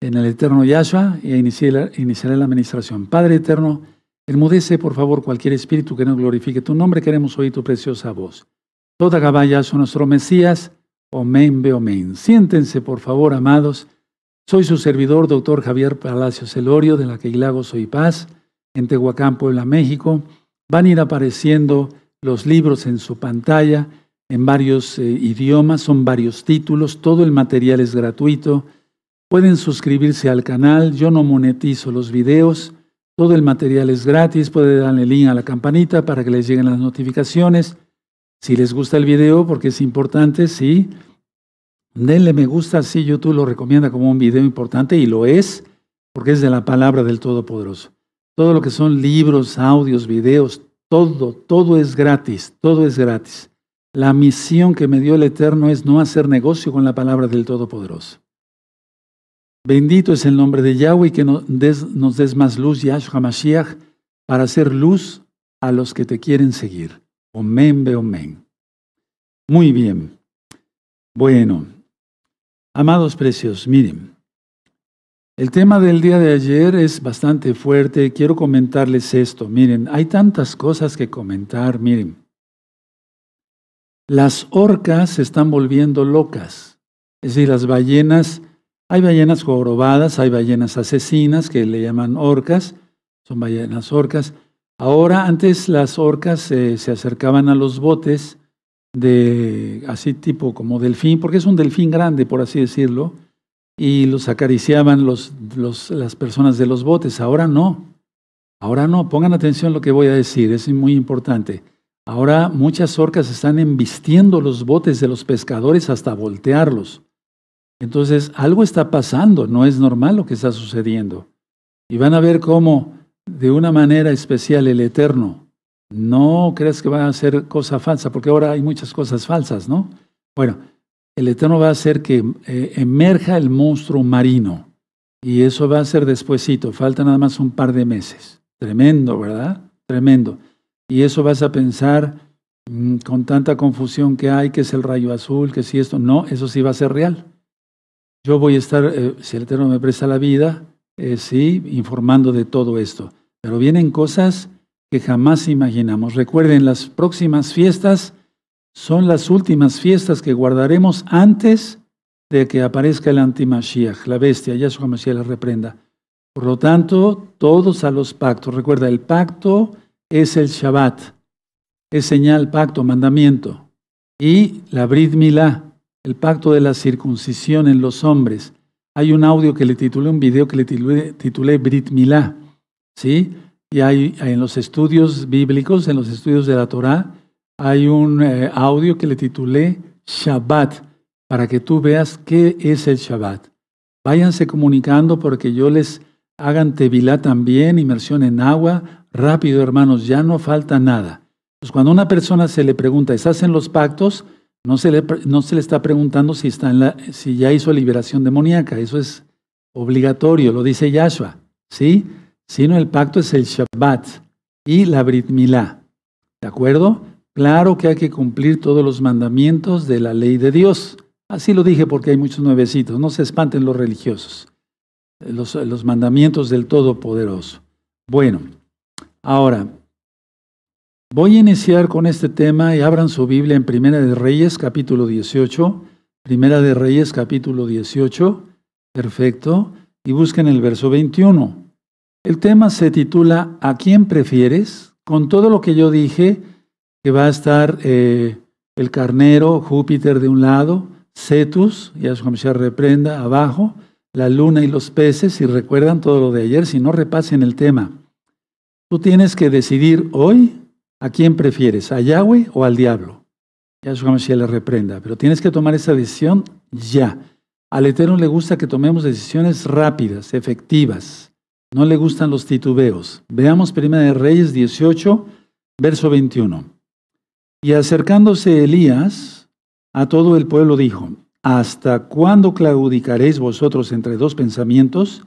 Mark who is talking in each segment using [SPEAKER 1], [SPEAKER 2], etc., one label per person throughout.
[SPEAKER 1] en el eterno Yahshua y iniciaré la administración. Padre eterno, enmudece por favor cualquier espíritu que no glorifique tu nombre, queremos oír tu preciosa voz. Toda caballa son nuestro Mesías, omen be omen. Siéntense por favor, amados. Soy su servidor, doctor Javier Palacios Elorio, de la Queilago Soy Paz, en Tehuacán, Puebla, México. Van a ir apareciendo los libros en su pantalla en varios eh, idiomas, son varios títulos, todo el material es gratuito. Pueden suscribirse al canal, yo no monetizo los videos, todo el material es gratis, puede darle link a la campanita para que les lleguen las notificaciones. Si les gusta el video, porque es importante, sí, denle me gusta, sí, YouTube lo recomienda como un video importante y lo es, porque es de la palabra del Todopoderoso. Todo lo que son libros, audios, videos, todo, todo es gratis, todo es gratis. La misión que me dio el Eterno es no hacer negocio con la palabra del Todopoderoso. Bendito es el nombre de Yahweh que nos des, más luz, Yahshua para hacer luz a los que te quieren seguir. Omen, be Muy bien. Bueno, amados precios, miren. El tema del día de ayer es bastante fuerte. Quiero comentarles esto. Miren, hay tantas cosas que comentar. Miren, las orcas se están volviendo locas. Es decir, las ballenas hay ballenas jorobadas, hay ballenas asesinas que le llaman orcas, son ballenas orcas. Ahora, antes las orcas eh, se acercaban a los botes de así tipo como delfín, porque es un delfín grande, por así decirlo, y los acariciaban los, las personas de los botes. Ahora no, ahora no, pongan atención a lo que voy a decir, es muy importante. Ahora muchas orcas están embistiendo los botes de los pescadores hasta voltearlos. Entonces, algo está pasando, no es normal lo que está sucediendo. Y van a ver cómo, de una manera especial, el Eterno, no creas que va a hacer cosa falsa, porque ahora hay muchas cosas falsas, ¿no? Bueno, el Eterno va a hacer que eh, emerja el monstruo marino. Y eso va a ser despuesito, falta nada más un par de meses. Tremendo, ¿verdad? Tremendo. Y eso vas a pensar mm, con tanta confusión que hay, que es el rayo azul, que si esto, no, eso sí va a ser real. Yo voy a estar, eh, si el Eterno me presta la vida, eh, sí, informando de todo esto. Pero vienen cosas que jamás imaginamos. Recuerden, las próximas fiestas son las últimas fiestas que guardaremos antes de que aparezca el antimashiach, la bestia, Yahshua Mashiach la reprenda. Por lo tanto, todos a los pactos. Recuerda, el pacto es el Shabbat, es señal, pacto, mandamiento. Y la Brit Milá, el pacto de la circuncisión en los hombres. Hay un audio que le titulé, un video que le titulé, Brit Milá, ¿sí? Y hay en los estudios bíblicos, en los estudios de la Torá, hay un eh, audio que le titulé Shabbat, para que tú veas qué es el Shabbat. Váyanse comunicando porque yo les hagan tevilá también, inmersión en agua, rápido hermanos, ya no falta nada. Pues cuando una persona se le pregunta, ¿estás en los pactos? No se, le, no se le está preguntando si, está la, si ya hizo liberación demoníaca, eso es obligatorio, lo dice Yahshua, ¿sí? Sino el pacto es el Shabbat y la Brit Milá, ¿de acuerdo? Claro que hay que cumplir todos los mandamientos de la ley de Dios. Así lo dije porque hay muchos nuevecitos, no se espanten los religiosos, los mandamientos del Todopoderoso. Bueno, ahora, Voy a iniciar con este tema y abran su Biblia en Primera de Reyes, capítulo 18. Primera de Reyes, capítulo 18. Perfecto. Y busquen el verso 21. El tema se titula ¿A quién prefieres? Con todo lo que yo dije, que va a estar eh, el carnero, Júpiter de un lado, Cetus, se reprenda, abajo, la luna y los peces, si recuerdan todo lo de ayer, si no repasen el tema. Tú tienes que decidir hoy ¿A quién prefieres? ¿A Yahweh o al diablo? Ya si si le reprenda. Pero tienes que tomar esa decisión ya. Al Eterno le gusta que tomemos decisiones rápidas, efectivas. No le gustan los titubeos. Veamos 1 de Reyes 18, verso 21. Y acercándose Elías a todo el pueblo dijo, ¿Hasta cuándo claudicaréis vosotros entre dos pensamientos?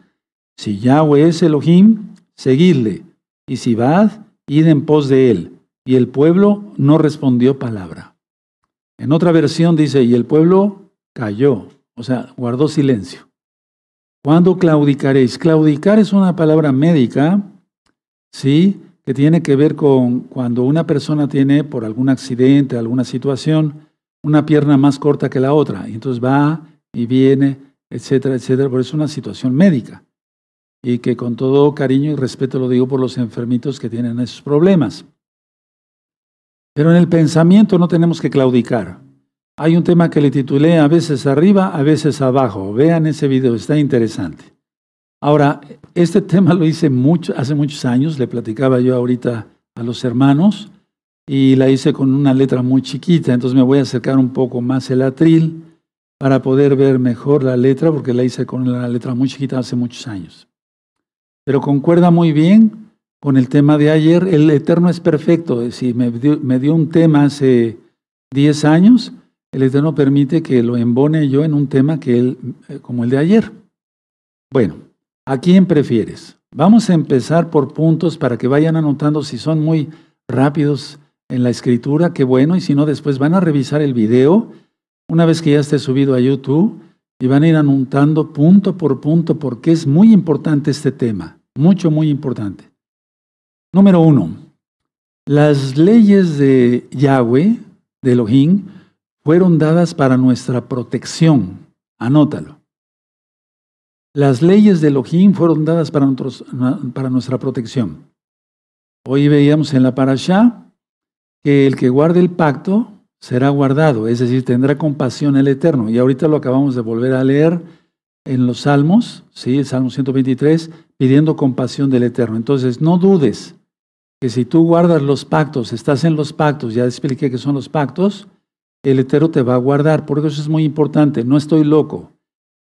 [SPEAKER 1] Si Yahweh es Elohim, seguidle, y si vad, id en pos de él. Y el pueblo no respondió palabra. En otra versión dice, y el pueblo cayó, o sea, guardó silencio. ¿Cuándo claudicaréis? Claudicar es una palabra médica, ¿sí? Que tiene que ver con cuando una persona tiene por algún accidente, alguna situación, una pierna más corta que la otra. Y entonces va y viene, etcétera, etcétera. Por eso es una situación médica. Y que con todo cariño y respeto lo digo por los enfermitos que tienen esos problemas. Pero en el pensamiento no tenemos que claudicar. Hay un tema que le titulé a veces arriba, a veces abajo. Vean ese video, está interesante. Ahora, este tema lo hice hace muchos años, le platicaba yo ahorita a los hermanos y la hice con una letra muy chiquita, entonces me voy a acercar un poco más el atril para poder ver mejor la letra, porque la hice con la letra muy chiquita hace muchos años. Pero concuerda muy bien con el tema de ayer, el Eterno es perfecto. Si me dio, un tema hace 10 años, el Eterno permite que lo embone yo en un tema que él, eh, como el de ayer. Bueno, ¿a quién prefieres? Vamos a empezar por puntos para que vayan anotando si son muy rápidos en la escritura, qué bueno, y si no, después van a revisar el video una vez que ya esté subido a YouTube y van a ir anotando punto por punto porque es muy importante este tema, mucho, muy importante. Número uno, las leyes de Yahweh, de Elohim, fueron dadas para nuestra protección. Anótalo. Las leyes de Elohim fueron dadas para, nuestra protección. Hoy veíamos en la parasha que el que guarde el pacto será guardado, es decir, tendrá compasión el Eterno. Y ahorita lo acabamos de volver a leer en los Salmos, ¿sí? el Salmo 123, pidiendo compasión del Eterno. Entonces, no dudes que si tú guardas los pactos, estás en los pactos, ya expliqué qué son los pactos, el Eterno te va a guardar. Por eso es muy importante, no estoy loco.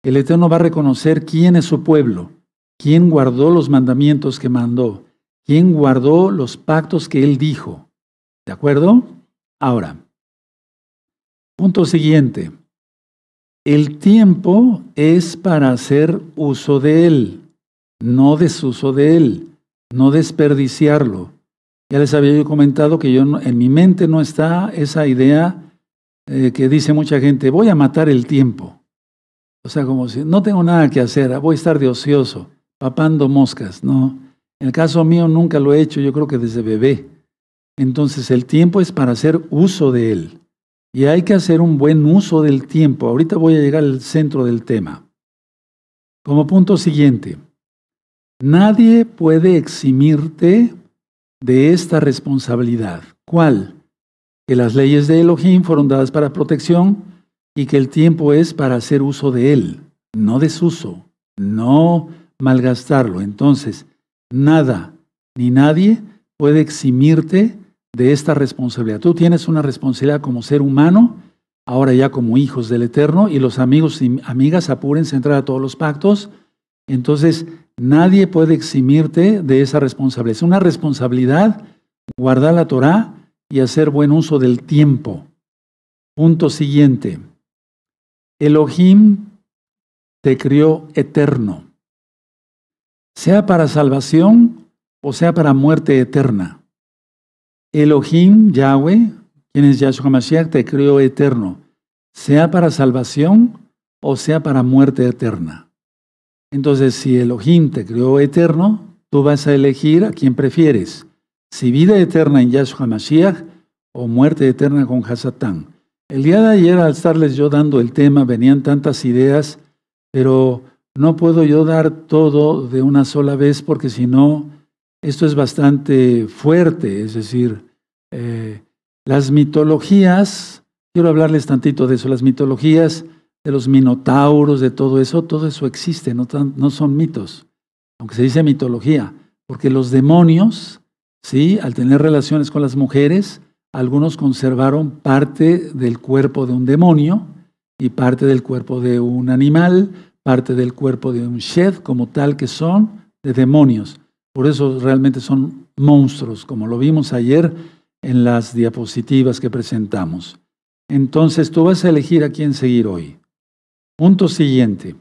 [SPEAKER 1] El Eterno va a reconocer quién es su pueblo, quién guardó los mandamientos que mandó, quién guardó los pactos que él dijo. ¿De acuerdo? Ahora, punto siguiente. El tiempo es para hacer uso de él, no desuso de él, no desperdiciarlo. Ya les había comentado que yo en mi mente no está esa idea eh, que dice mucha gente, voy a matar el tiempo. O sea, como si no tengo nada que hacer, voy a estar de ocioso, papando moscas, ¿no? En el caso mío nunca lo he hecho, yo creo que desde bebé. Entonces el tiempo es para hacer uso de él. Y hay que hacer un buen uso del tiempo. Ahorita voy a llegar al centro del tema. Como punto siguiente, nadie puede eximirte de esta responsabilidad. ¿Cuál? Que las leyes de Elohim fueron dadas para protección y que el tiempo es para hacer uso de él, no desuso, no malgastarlo. Entonces, nada ni nadie puede eximirte de esta responsabilidad. Tú tienes una responsabilidad como ser humano, ahora ya como hijos del Eterno, y los amigos y amigas apúrense a entrar a todos los pactos. Entonces, Nadie puede eximirte de esa responsabilidad. Es una responsabilidad guardar la Torah y hacer buen uso del tiempo. Punto siguiente. Elohim te crió eterno, sea para salvación o sea para muerte eterna. Elohim, Yahweh, quien es Yahshua Mashiach, te crió eterno, sea para salvación o sea para muerte eterna. Entonces, si Elohim te creó eterno, tú vas a elegir a quién prefieres, si vida eterna en Yahshua Mashiach o muerte eterna con Hasatán. El día de ayer, al estarles yo dando el tema, venían tantas ideas, pero no puedo yo dar todo de una sola vez porque si no, esto es bastante fuerte, es decir, eh, las mitologías, quiero hablarles tantito de eso, las mitologías de los minotauros, de todo eso, todo eso existe, no, son mitos, aunque se dice mitología, porque los demonios, ¿sí? al tener relaciones con las mujeres, algunos conservaron parte del cuerpo de un demonio y parte del cuerpo de un animal, parte del cuerpo de un chef, como tal que son de demonios. Por eso realmente son monstruos, como lo vimos ayer en las diapositivas que presentamos. Entonces tú vas a elegir a quién seguir hoy. Punto siguiente.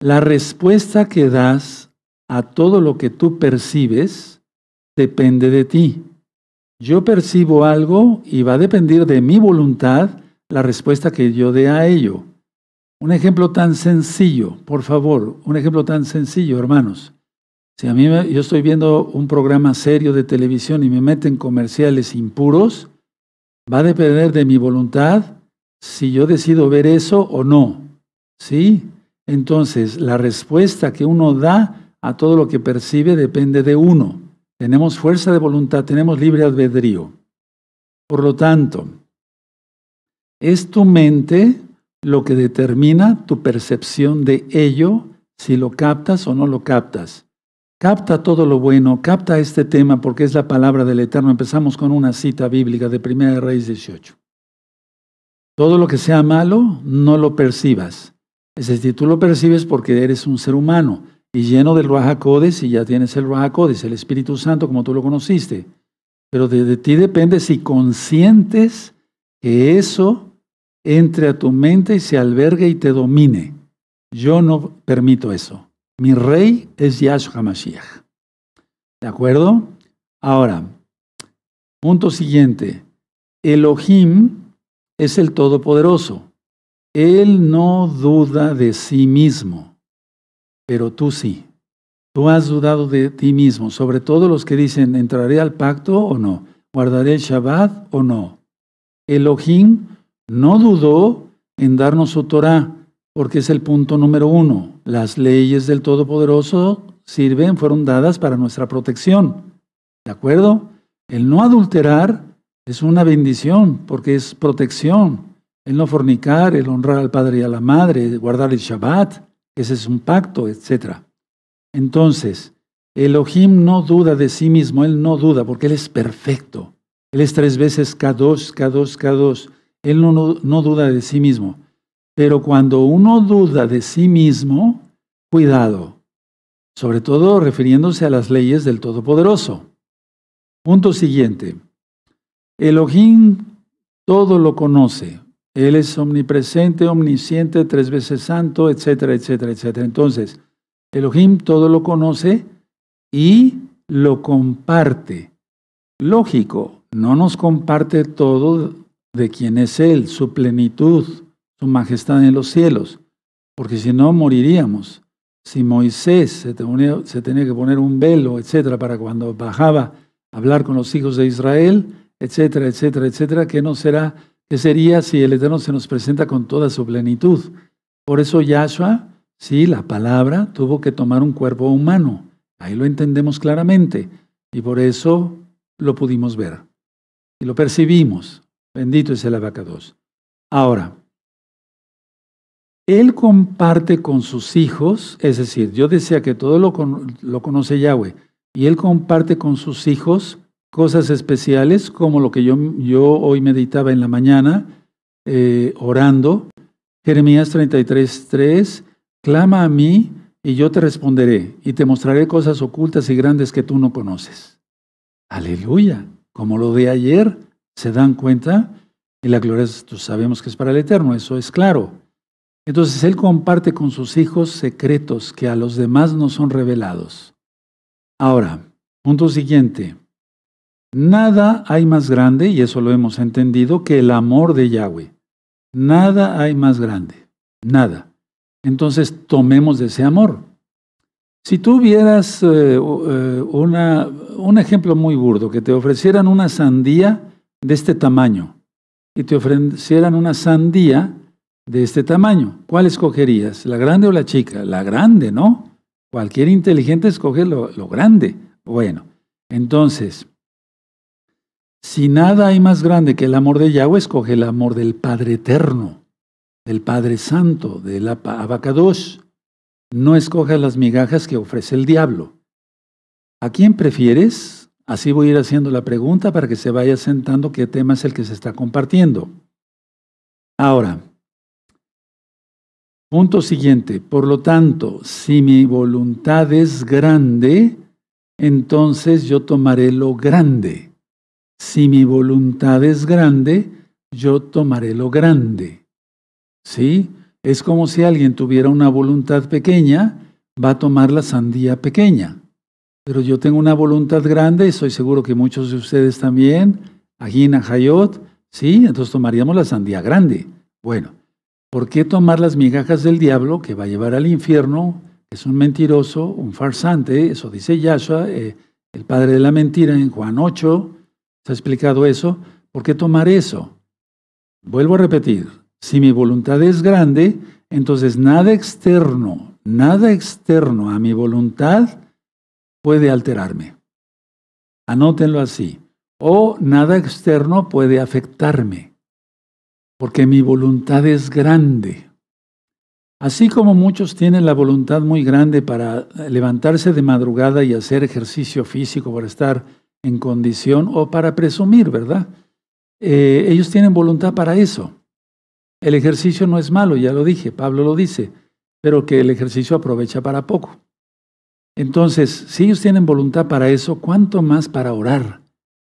[SPEAKER 1] La respuesta que das a todo lo que tú percibes depende de ti. Yo percibo algo y va a depender de mi voluntad la respuesta que yo dé a ello. Un ejemplo tan sencillo, por favor, un ejemplo tan sencillo, hermanos. Si a mí yo estoy viendo un programa serio de televisión y me meten comerciales impuros, va a depender de mi voluntad si yo decido ver eso o no. ¿Sí? Entonces, la respuesta que uno da a todo lo que percibe depende de uno. Tenemos fuerza de voluntad, tenemos libre albedrío. Por lo tanto, es tu mente lo que determina tu percepción de ello, si lo captas o no lo captas. Capta todo lo bueno, capta este tema porque es la palabra del Eterno. Empezamos con una cita bíblica de Primera Reyes 18. Todo lo que sea malo, no lo percibas, es decir, tú lo percibes porque eres un ser humano y lleno del Rajacodes y ya tienes el Rajacodes, el Espíritu Santo como tú lo conociste. Pero de, ti depende si consientes que eso entre a tu mente y se albergue y te domine. Yo no permito eso. Mi rey es Yahshua Mashiach. ¿De acuerdo? Ahora, punto siguiente. Elohim es el Todopoderoso. Él no duda de sí mismo, pero tú sí. Tú has dudado de ti mismo, sobre todo los que dicen, ¿entraré al pacto o no? ¿Guardaré el Shabbat o no? Elohim no dudó en darnos su Torah, porque es el punto número uno. Las leyes del Todopoderoso sirven, fueron dadas para nuestra protección. ¿De acuerdo? El no adulterar es una bendición, porque es protección el no fornicar, el honrar al padre y a la madre, guardar el Shabbat, ese es un pacto, etc. Entonces, Elohim no duda de sí mismo, él no duda porque él es perfecto. Él es tres veces K2, K2, K2. Él no duda de sí mismo. Pero cuando uno duda de sí mismo, cuidado, sobre todo refiriéndose a las leyes del Todopoderoso. Punto siguiente. Elohim todo lo conoce, él es omnipresente, omnisciente, tres veces santo, etcétera, etcétera, etcétera. Entonces, Elohim todo lo conoce y lo comparte. Lógico, no nos comparte todo de quién es Él, su plenitud, su majestad en los cielos, porque si no moriríamos. Si Moisés se tenía, que poner un velo, etcétera, para cuando bajaba hablar con los hijos de Israel, etcétera, etcétera, etcétera, ¿qué no será ¿Qué sería si el Eterno se nos presenta con toda su plenitud? Por eso Yahshua, sí, la palabra tuvo que tomar un cuerpo humano. Ahí lo entendemos claramente. Y por eso lo pudimos ver. Y lo percibimos. Bendito es el abacados. Ahora, él comparte con sus hijos, es decir, yo decía que todo lo, lo conoce Yahweh, y él comparte con sus hijos cosas especiales como lo que yo, hoy meditaba en la mañana, eh, orando. Jeremías 33.3, clama a mí y yo te responderé y te mostraré cosas ocultas y grandes que tú no conoces. Aleluya, como lo de ayer, ¿se dan cuenta? Y la gloria sabemos que es para el eterno, eso es claro. Entonces Él comparte con sus hijos secretos que a los demás no son revelados. Ahora, punto siguiente. Nada hay más grande, y eso lo hemos entendido, que el amor de Yahweh. Nada hay más grande. Nada. Entonces tomemos de ese amor. Si tú vieras eh, eh, un ejemplo muy burdo, que te ofrecieran una sandía de este tamaño y te ofrecieran una sandía de este tamaño, ¿cuál escogerías? ¿La grande o la chica? La grande, ¿no? Cualquier inteligente escoge lo grande. Bueno, entonces, si nada hay más grande que el amor de Yahweh, escoge el amor del Padre Eterno, del Padre Santo, del Abacadosh. No escoge las migajas que ofrece el diablo. ¿A quién prefieres? Así voy a ir haciendo la pregunta para que se vaya sentando qué tema es el que se está compartiendo. Ahora, punto siguiente. Por lo tanto, si mi voluntad es grande, entonces yo tomaré lo grande si mi voluntad es grande, yo tomaré lo grande. ¿Sí? Es como si alguien tuviera una voluntad pequeña, va a tomar la sandía pequeña. Pero yo tengo una voluntad grande, y estoy seguro que muchos de ustedes también, en Hayot, ¿sí? Entonces tomaríamos la sandía grande. Bueno, ¿por qué tomar las migajas del diablo que va a llevar al infierno? Es un mentiroso, un farsante, eso dice Yahshua, eh, el padre de la mentira en Juan 8, ¿Se ha explicado eso? ¿Por qué tomar eso? Vuelvo a repetir, si mi voluntad es grande, entonces nada externo, nada externo a mi voluntad puede alterarme. Anótenlo así. O nada externo puede afectarme, porque mi voluntad es grande. Así como muchos tienen la voluntad muy grande para levantarse de madrugada y hacer ejercicio físico, para estar en condición o para presumir, ¿verdad? Eh, ellos tienen voluntad para eso. El ejercicio no es malo, ya lo dije, Pablo lo dice, pero que el ejercicio aprovecha para poco. Entonces, si ellos tienen voluntad para eso, ¿cuánto más para orar?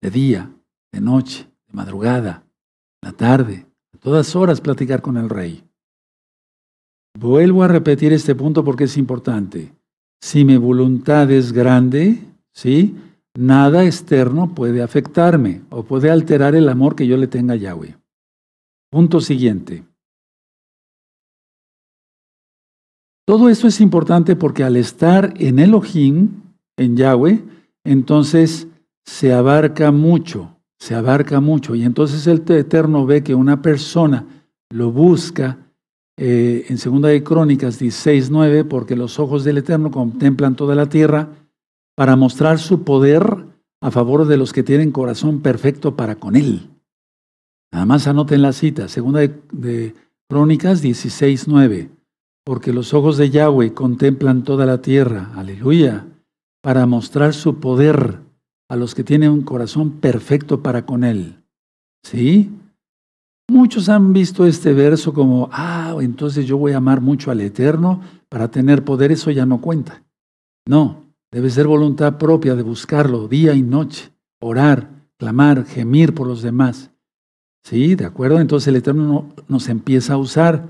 [SPEAKER 1] De día, de noche, de madrugada, la tarde, a todas horas platicar con el rey. Vuelvo a repetir este punto porque es importante. Si mi voluntad es grande, ¿sí? Nada externo puede afectarme o puede alterar el amor que yo le tenga a Yahweh. Punto siguiente. Todo esto es importante porque al estar en Elohim, en Yahweh, entonces se abarca mucho, se abarca mucho. Y entonces el Eterno ve que una persona lo busca eh, en Segunda de Crónicas 16.9, porque los ojos del Eterno contemplan toda la tierra para mostrar su poder a favor de los que tienen corazón perfecto para con Él. Nada más anoten la cita, segunda de, de Crónicas 16:9. Porque los ojos de Yahweh contemplan toda la tierra, aleluya, para mostrar su poder a los que tienen un corazón perfecto para con Él. ¿Sí? Muchos han visto este verso como, ah, entonces yo voy a amar mucho al Eterno para tener poder, eso ya no cuenta. No, Debe ser voluntad propia de buscarlo día y noche, orar, clamar, gemir por los demás. ¿Sí? ¿De acuerdo? Entonces el Eterno nos empieza a usar,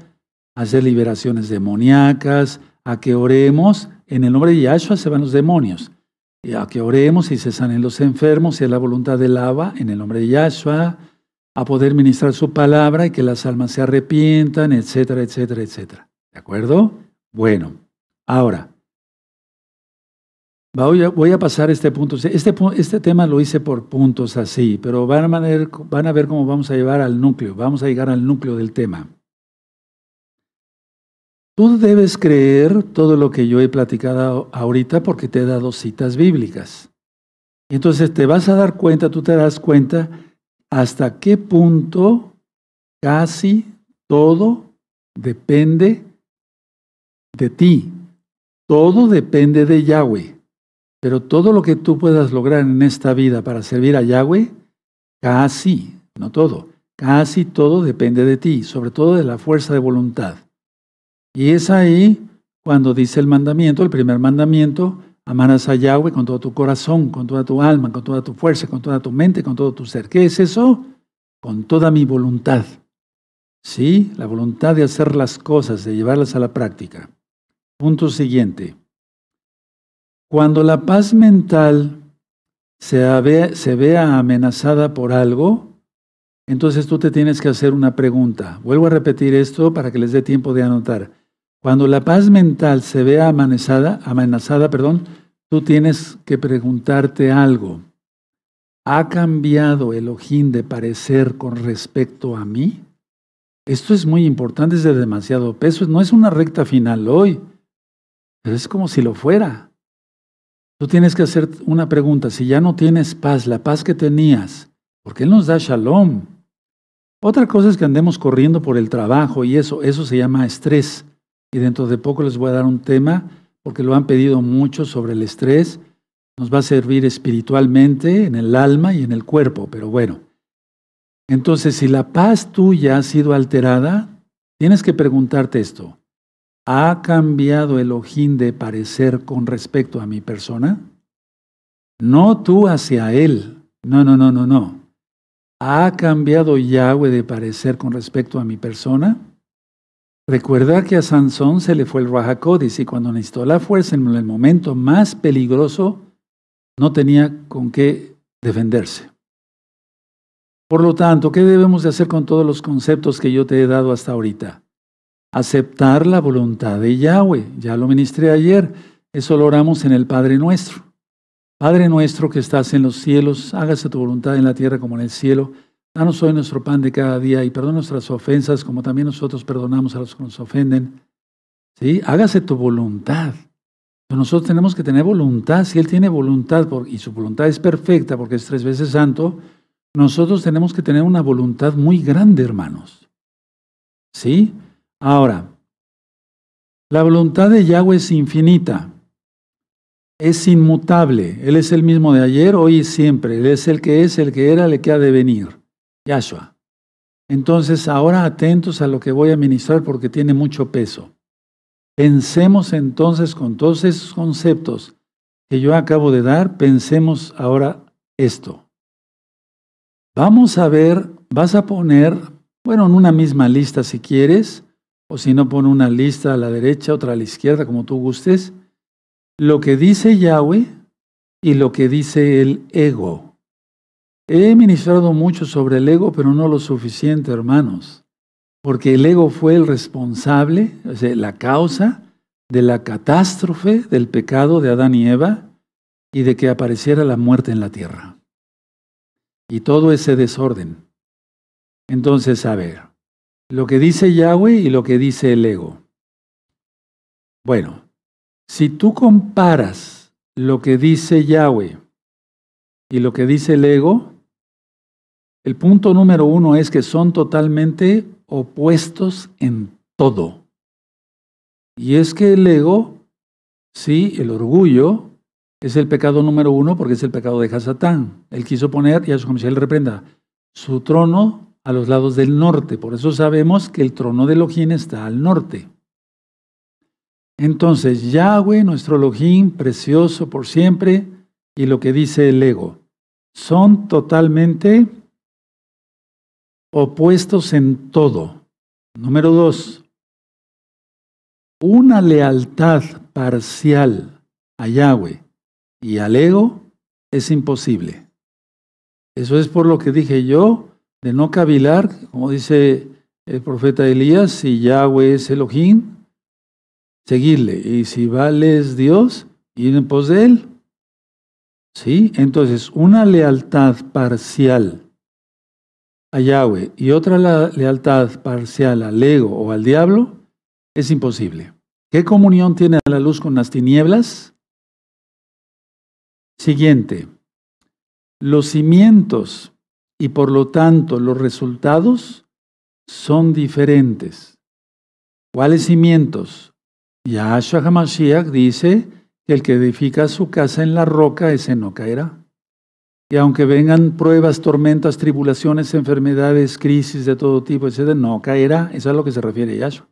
[SPEAKER 1] a hacer liberaciones demoníacas, a que oremos. En el nombre de Yahshua se van los demonios. Y a que oremos y se sanen los enfermos, y es la voluntad del Lava en el nombre de Yahshua, a poder ministrar su palabra y que las almas se arrepientan, etcétera, etcétera, etcétera. ¿De acuerdo? Bueno, ahora, Voy a, pasar este punto. Este, este, tema lo hice por puntos así, pero van a, ver, cómo vamos a llevar al núcleo. Vamos a llegar al núcleo del tema. Tú debes creer todo lo que yo he platicado ahorita porque te he dado citas bíblicas. entonces te vas a dar cuenta, tú te das cuenta hasta qué punto casi todo depende de ti. Todo depende de Yahweh. Pero todo lo que tú puedas lograr en esta vida para servir a Yahweh, casi, no todo, casi todo depende de ti, sobre todo de la fuerza de voluntad. Y es ahí cuando dice el mandamiento, el primer mandamiento, amarás a Yahweh con todo tu corazón, con toda tu alma, con toda tu fuerza, con toda tu mente, con todo tu ser. ¿Qué es eso? Con toda mi voluntad. Sí, la voluntad de hacer las cosas, de llevarlas a la práctica. Punto siguiente. Cuando la paz mental se, vea amenazada por algo, entonces tú te tienes que hacer una pregunta. Vuelvo a repetir esto para que les dé tiempo de anotar. Cuando la paz mental se vea amenazada, amenazada, perdón, tú tienes que preguntarte algo. ¿Ha cambiado el ojín de parecer con respecto a mí? Esto es muy importante, es de demasiado peso. No es una recta final hoy, pero es como si lo fuera. Tú tienes que hacer una pregunta. Si ya no tienes paz, la paz que tenías, qué Él nos da shalom. Otra cosa es que andemos corriendo por el trabajo y eso, eso se llama estrés. Y dentro de poco les voy a dar un tema, porque lo han pedido mucho sobre el estrés. Nos va a servir espiritualmente, en el alma y en el cuerpo, pero bueno. Entonces, si la paz tuya ha sido alterada, tienes que preguntarte esto. ¿Ha cambiado ojín de parecer con respecto a mi persona? No tú hacia él. No, no, no, no, no. ¿Ha cambiado Yahweh de parecer con respecto a mi persona? Recuerda que a Sansón se le fue el Rajacodis y cuando necesitó la fuerza en el momento más peligroso, no tenía con qué defenderse. Por lo tanto, ¿qué debemos de hacer con todos los conceptos que yo te he dado hasta ahorita? aceptar la voluntad de Yahweh. Ya lo ministré ayer, eso lo oramos en el Padre Nuestro. Padre nuestro que estás en los cielos, hágase tu voluntad en la tierra como en el cielo. Danos hoy nuestro pan de cada día y perdona nuestras ofensas como también nosotros perdonamos a los que nos ofenden. ¿Sí? Hágase tu voluntad. nosotros tenemos que tener voluntad. Si Él tiene voluntad y su voluntad es perfecta porque es tres veces santo, nosotros tenemos que tener una voluntad muy grande, hermanos. ¿Sí? Ahora, la voluntad de Yahweh es infinita, es inmutable, Él es el mismo de ayer, hoy y siempre, Él es el que es, el que era, el que ha de venir, Yahshua. Entonces, ahora atentos a lo que voy a ministrar porque tiene mucho peso. Pensemos entonces con todos esos conceptos que yo acabo de dar, pensemos ahora esto. Vamos a ver, vas a poner, bueno, en una misma lista si quieres, o si no pone una lista a la derecha, otra a la izquierda, como tú gustes, lo que dice Yahweh y lo que dice el ego. He ministrado mucho sobre el ego, pero no lo suficiente, hermanos, porque el ego fue el responsable, o sea, la causa de la catástrofe del pecado de Adán y Eva y de que apareciera la muerte en la tierra. Y todo ese desorden. Entonces, a ver, lo que dice Yahweh y lo que dice el ego. Bueno, si tú comparas lo que dice Yahweh y lo que dice el ego, el punto número uno es que son totalmente opuestos en todo. Y es que el ego, sí, el orgullo, es el pecado número uno porque es el pecado de Hasatán. Él quiso poner, y a su comisión reprenda, su trono a los lados del norte. Por eso sabemos que el trono de Elohim está al norte. Entonces, Yahweh, nuestro Elohim, precioso por siempre, y lo que dice el ego, son totalmente opuestos en todo. Número dos, una lealtad parcial a Yahweh y al ego es imposible. Eso es por lo que dije yo, de no cavilar, como dice el profeta Elías, si Yahweh es Elohim, seguirle. Y si vale es Dios, ir en pos de Él. ¿Sí? Entonces, una lealtad parcial a Yahweh y otra lealtad parcial al ego o al diablo es imposible. ¿Qué comunión tiene la luz con las tinieblas? Siguiente. Los cimientos y por lo tanto los resultados son diferentes. ¿Cuáles cimientos? Yahshua HaMashiach dice que el que edifica su casa en la roca, ese no caerá. Y aunque vengan pruebas, tormentas, tribulaciones, enfermedades, crisis de todo tipo, etc., no caerá. Eso es a lo que se refiere Yahshua.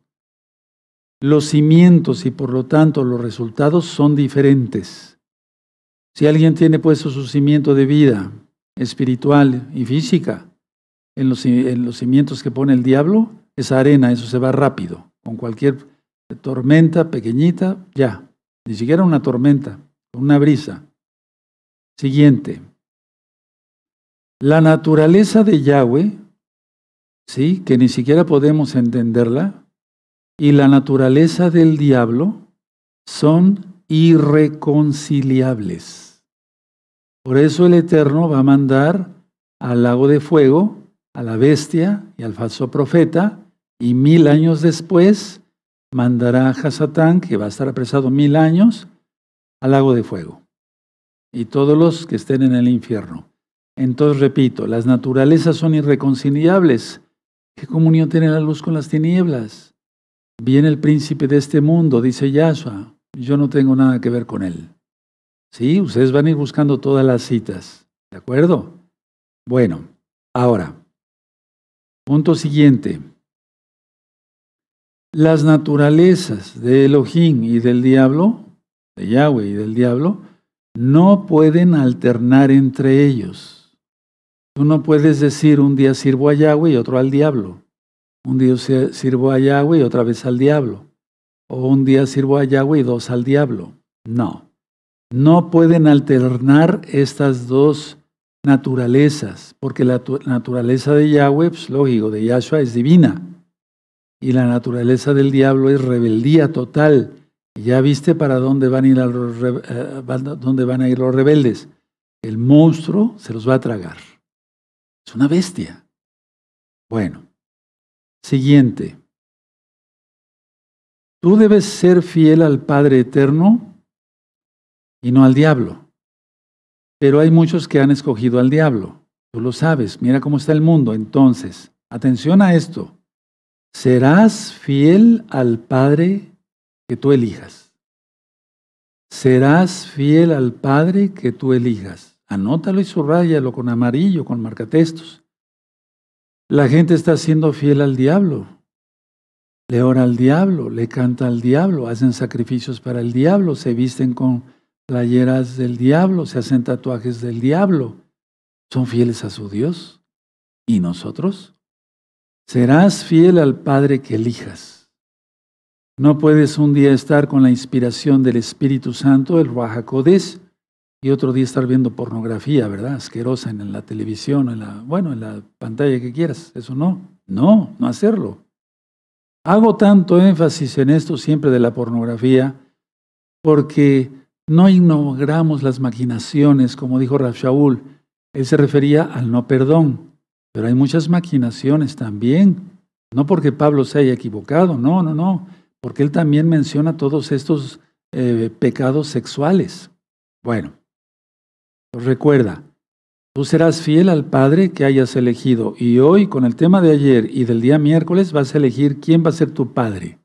[SPEAKER 1] Los cimientos y por lo tanto los resultados son diferentes. Si alguien tiene puesto su cimiento de vida espiritual y física en los, en los cimientos que pone el diablo, esa arena, eso se va rápido. Con cualquier tormenta pequeñita, ya. Ni siquiera una tormenta, una brisa. Siguiente. La naturaleza de Yahweh, ¿sí? que ni siquiera podemos entenderla, y la naturaleza del diablo son irreconciliables. Por eso el Eterno va a mandar al lago de fuego, a la bestia y al falso profeta, y mil años después mandará a Hasatán, que va a estar apresado mil años, al lago de fuego, y todos los que estén en el infierno. Entonces, repito, las naturalezas son irreconciliables. ¿Qué comunión tiene la luz con las tinieblas? Viene el príncipe de este mundo, dice Yahshua, yo no tengo nada que ver con él. Sí, ustedes van a ir buscando todas las citas. ¿De acuerdo? Bueno, ahora, punto siguiente. Las naturalezas de Elohim y del diablo, de Yahweh y del diablo, no pueden alternar entre ellos. Tú no puedes decir un día sirvo a Yahweh y otro al diablo. Un día sirvo a Yahweh y otra vez al diablo. O un día sirvo a Yahweh y dos al diablo. No. No pueden alternar estas dos naturalezas, porque la naturaleza de Yahweh, pues, lógico, de Yahshua es divina, y la naturaleza del diablo es rebeldía total. Ya viste para dónde van a ir, eh, dónde van a ir los rebeldes. El monstruo se los va a tragar. Es una bestia. Bueno, siguiente. Tú debes ser fiel al Padre Eterno y no al diablo. Pero hay muchos que han escogido al diablo. Tú lo sabes, mira cómo está el mundo. Entonces, atención a esto. Serás fiel al Padre que tú elijas. Serás fiel al Padre que tú elijas. Anótalo y subrayalo con amarillo, con marcatextos. La gente está siendo fiel al diablo. Le ora al diablo, le canta al diablo, hacen sacrificios para el diablo, se visten con playeras del diablo, se hacen tatuajes del diablo. ¿Son fieles a su Dios? ¿Y nosotros? Serás fiel al Padre que elijas. No puedes un día estar con la inspiración del Espíritu Santo, el Ruajacodes, y otro día estar viendo pornografía, ¿verdad? Asquerosa en la televisión, la, bueno, en la pantalla que quieras. Eso no, no, no hacerlo. Hago tanto énfasis en esto siempre de la pornografía porque no ignoramos las maquinaciones, como dijo Raf Shaul. Él se refería al no perdón, pero hay muchas maquinaciones también. No porque Pablo se haya equivocado, no, no, no, porque él también menciona todos estos eh, pecados sexuales. Bueno, pues recuerda, tú serás fiel al Padre que hayas elegido y hoy con el tema de ayer y del día miércoles vas a elegir quién va a ser tu Padre.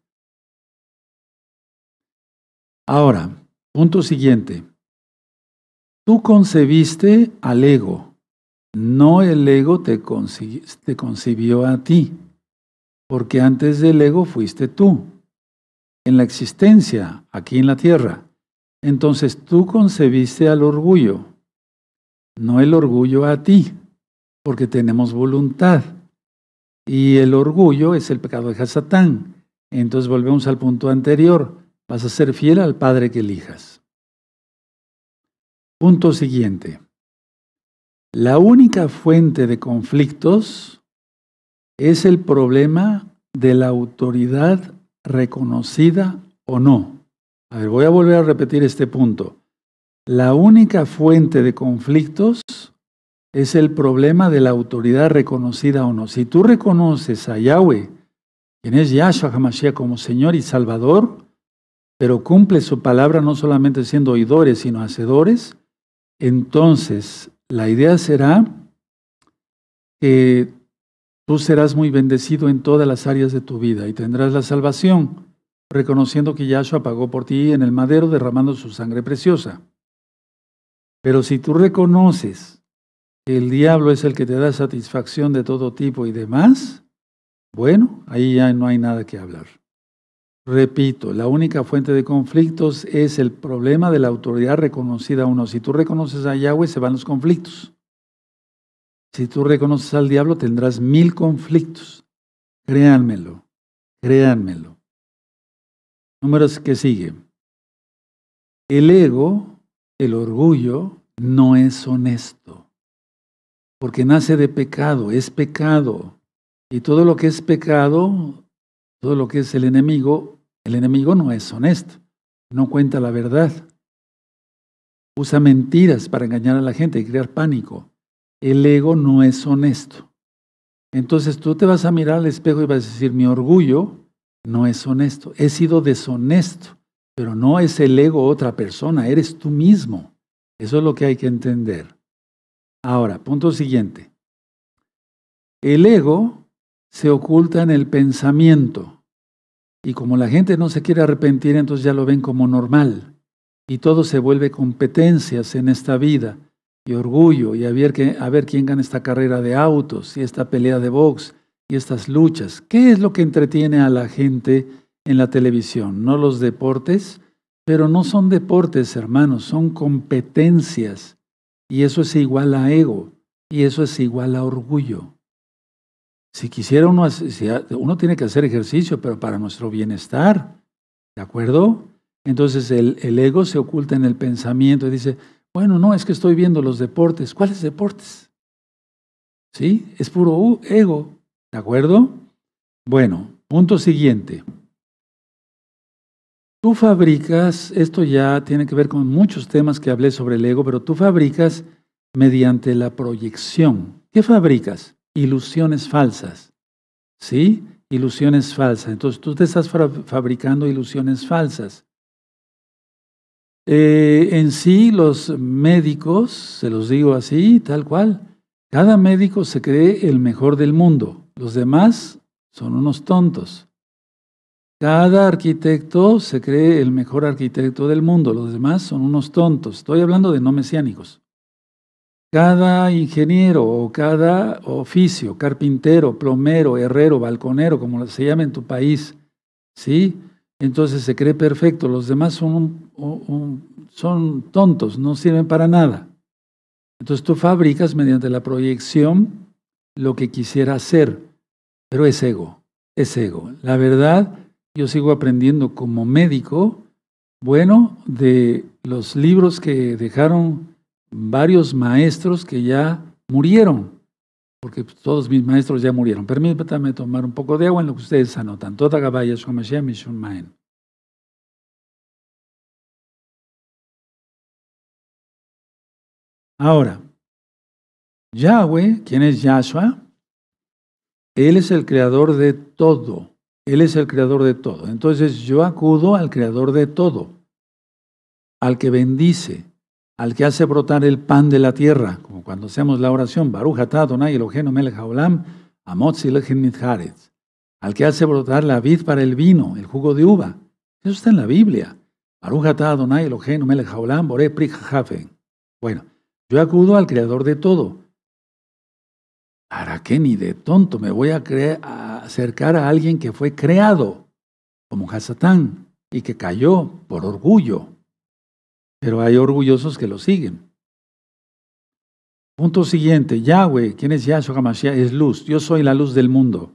[SPEAKER 1] Ahora, Punto siguiente. Tú concebiste al ego, no el ego te, concibió a ti, porque antes del ego fuiste tú, en la existencia, aquí en la tierra. Entonces tú concebiste al orgullo, no el orgullo a ti, porque tenemos voluntad. Y el orgullo es el pecado de Hasatán. Entonces volvemos al punto anterior. Vas a ser fiel al padre que elijas. Punto siguiente. La única fuente de conflictos es el problema de la autoridad reconocida o no. A ver, voy a volver a repetir este punto. La única fuente de conflictos es el problema de la autoridad reconocida o no. Si tú reconoces a Yahweh, quien es Yahshua HaMashiach como Señor y Salvador, pero cumple su palabra no solamente siendo oidores, sino hacedores, entonces la idea será que tú serás muy bendecido en todas las áreas de tu vida y tendrás la salvación, reconociendo que Yahshua pagó por ti en el madero derramando su sangre preciosa. Pero si tú reconoces que el diablo es el que te da satisfacción de todo tipo y demás, bueno, ahí ya no hay nada que hablar. Repito, la única fuente de conflictos es el problema de la autoridad reconocida a uno. Si tú reconoces a Yahweh, se van los conflictos. Si tú reconoces al diablo, tendrás mil conflictos. Créanmelo, créanmelo. Números que sigue. El ego, el orgullo, no es honesto, porque nace de pecado, es pecado. Y todo lo que es pecado todo lo que es el enemigo, el enemigo no es honesto, no cuenta la verdad. Usa mentiras para engañar a la gente y crear pánico. El ego no es honesto. Entonces tú te vas a mirar al espejo y vas a decir, mi orgullo no es honesto. He sido deshonesto, pero no es el ego otra persona, eres tú mismo. Eso es lo que hay que entender. Ahora, punto siguiente. El ego se oculta en el pensamiento. Y como la gente no se quiere arrepentir, entonces ya lo ven como normal. Y todo se vuelve competencias en esta vida y orgullo y a ver, quién gana esta carrera de autos y esta pelea de box y estas luchas. ¿Qué es lo que entretiene a la gente en la televisión? No los deportes, pero no son deportes, hermanos, son competencias. Y eso es igual a ego, y eso es igual a orgullo. Si quisiera uno, uno tiene que hacer ejercicio, pero para nuestro bienestar, ¿de acuerdo? Entonces el, el ego se oculta en el pensamiento y dice, bueno, no, es que estoy viendo los deportes. ¿Cuáles deportes? ¿Sí? Es puro ego, ¿de acuerdo? Bueno, punto siguiente. Tú fabricas, esto ya tiene que ver con muchos temas que hablé sobre el ego, pero tú fabricas mediante la proyección. ¿Qué fabricas? ilusiones falsas. ¿Sí? Ilusiones falsas. Entonces tú te estás fabricando ilusiones falsas. Eh, en sí, los médicos, se los digo así, tal cual, cada médico se cree el mejor del mundo. Los demás son unos tontos. Cada arquitecto se cree el mejor arquitecto del mundo. Los demás son unos tontos. Estoy hablando de no mesiánicos. Cada ingeniero o cada oficio, carpintero, plomero, herrero, balconero, como se llama en tu país, ¿sí? Entonces se cree perfecto. Los demás son, son tontos, no sirven para nada. Entonces tú fabricas mediante la proyección lo que quisiera hacer, pero es ego, es ego. La verdad, yo sigo aprendiendo como médico, bueno, de los libros que dejaron varios maestros que ya murieron, porque todos mis maestros ya murieron. Permítame tomar un poco de agua en lo que ustedes anotan. Toda Mishun Maen. Ahora, Yahweh, ¿quién es Yahshua? Él es el creador de todo. Él es el creador de todo. Entonces yo acudo al creador de todo, al que bendice, al que hace brotar el pan de la tierra, como cuando hacemos la oración, Baruch el al que hace brotar la vid para el vino, el jugo de uva. Eso está en la Biblia. Baruch Bueno, yo acudo al creador de todo. ¿Para qué ni de tonto me voy a, a acercar a alguien que fue creado como Hasatán y que cayó por orgullo? pero hay orgullosos que lo siguen. Punto siguiente, Yahweh, ¿quién es Yahshua Hamashiach? Es luz, yo soy la luz del mundo.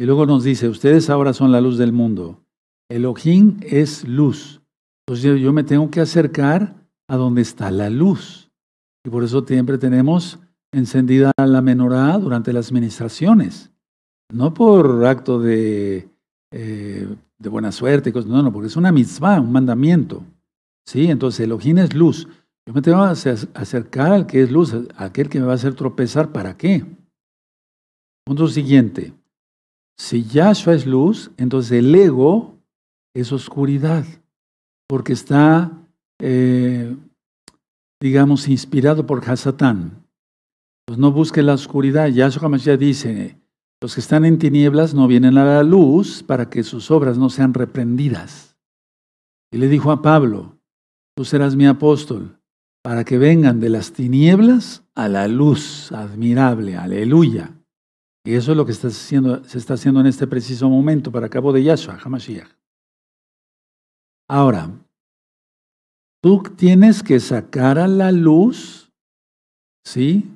[SPEAKER 1] Y luego nos dice, ustedes ahora son la luz del mundo. Elohim es luz. Entonces yo me tengo que acercar a donde está la luz. Y por eso siempre tenemos encendida la menorá durante las ministraciones. No por acto de, eh, de buena suerte, no, no, porque es una mitzvah, un mandamiento. Sí, entonces Elohim es luz. Yo me tengo que acercar al que es luz, aquel que me va a hacer tropezar. ¿Para qué? Punto siguiente. Si Yahshua es luz, entonces el ego es oscuridad, porque está, eh, digamos, inspirado por Hasatán. Pues no busque la oscuridad. Yahshua Mashiach dice, los que están en tinieblas no vienen a la luz para que sus obras no sean reprendidas. Y le dijo a Pablo, tú serás mi apóstol, para que vengan de las tinieblas a la luz admirable, aleluya. Y eso es lo que está haciendo, se está haciendo en este preciso momento para cabo de Yahshua, Hamashiach. Ahora, tú tienes que sacar a la luz, ¿sí?